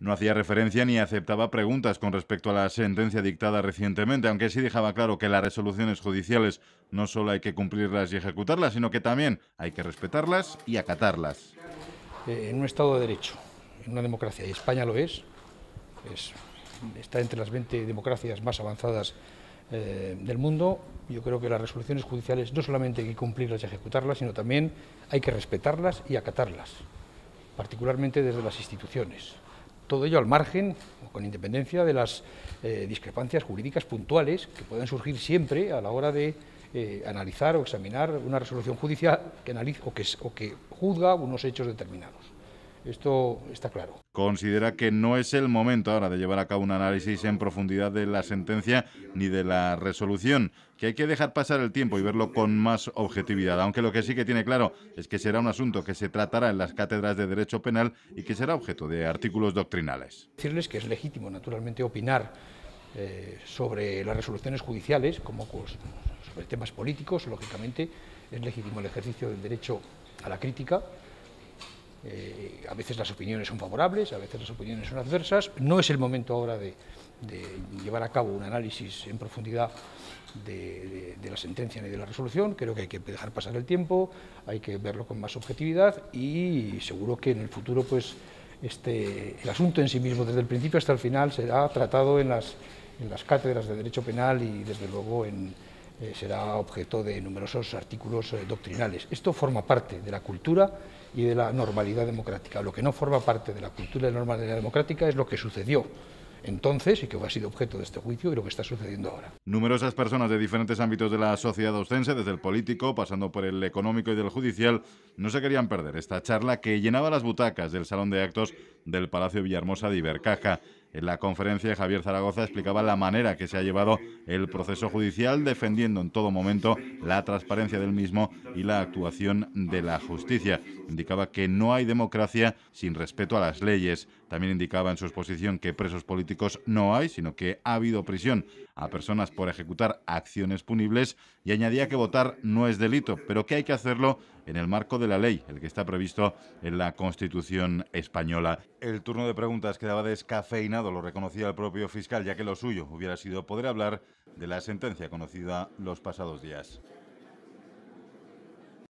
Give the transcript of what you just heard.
No hacía referencia ni aceptaba preguntas con respecto a la sentencia dictada recientemente, aunque sí dejaba claro que las resoluciones judiciales no solo hay que cumplirlas y ejecutarlas, sino que también hay que respetarlas y acatarlas. Eh, en un Estado de Derecho, en una democracia, y España lo es, está entre las 20 democracias más avanzadas eh, del mundo, yo creo que las resoluciones judiciales no solamente hay que cumplirlas y ejecutarlas, sino también hay que respetarlas y acatarlas, particularmente desde las instituciones todo ello al margen, con independencia de las eh, discrepancias jurídicas puntuales que pueden surgir siempre a la hora de eh, analizar o examinar una resolución judicial que que, o que juzga unos hechos determinados. Esto está claro. Considera que no es el momento ahora de llevar a cabo un análisis en profundidad de la sentencia ni de la resolución, que hay que dejar pasar el tiempo y verlo con más objetividad, aunque lo que sí que tiene claro es que será un asunto que se tratará en las cátedras de Derecho Penal y que será objeto de artículos doctrinales. Decirles que es legítimo, naturalmente, opinar eh, sobre las resoluciones judiciales, como pues, sobre temas políticos, lógicamente, es legítimo el ejercicio del derecho a la crítica. Eh, a veces las opiniones son favorables, a veces las opiniones son adversas. No es el momento ahora de, llevar a cabo un análisis en profundidad de, la sentencia ni de la resolución. Creo que hay que dejar pasar el tiempo, hay que verlo con más objetividad y seguro que en el futuro pues, este, el asunto en sí mismo, desde el principio hasta el final, será tratado en las cátedras de Derecho Penal y desde luego en eh, será objeto de numerosos artículos eh, doctrinales. Esto forma parte de la cultura y de la normalidad democrática. Lo que no forma parte de la cultura y de la normalidad democrática es lo que sucedió entonces y que ha sido objeto de este juicio y lo que está sucediendo ahora. Numerosas personas de diferentes ámbitos de la sociedad ostense, desde el político, pasando por el económico y del judicial, no se querían perder esta charla que llenaba las butacas del salón de actos del Palacio Villahermosa de Ibercaja. En la conferencia, Javier Zaragoza explicaba la manera que se ha llevado el proceso judicial, defendiendo en todo momento la transparencia del mismo y la actuación de la justicia. Indicaba que no hay democracia sin respeto a las leyes. También indicaba en su exposición que presos políticos no hay, sino que ha habido prisión a personas por ejecutar acciones punibles y añadía que votar no es delito, pero que hay que hacerlo en el marco de la ley, el que está previsto en la Constitución española. El turno de preguntas quedaba descafeinado, lo reconocía el propio fiscal, ya que lo suyo hubiera sido poder hablar de la sentencia conocida los pasados días.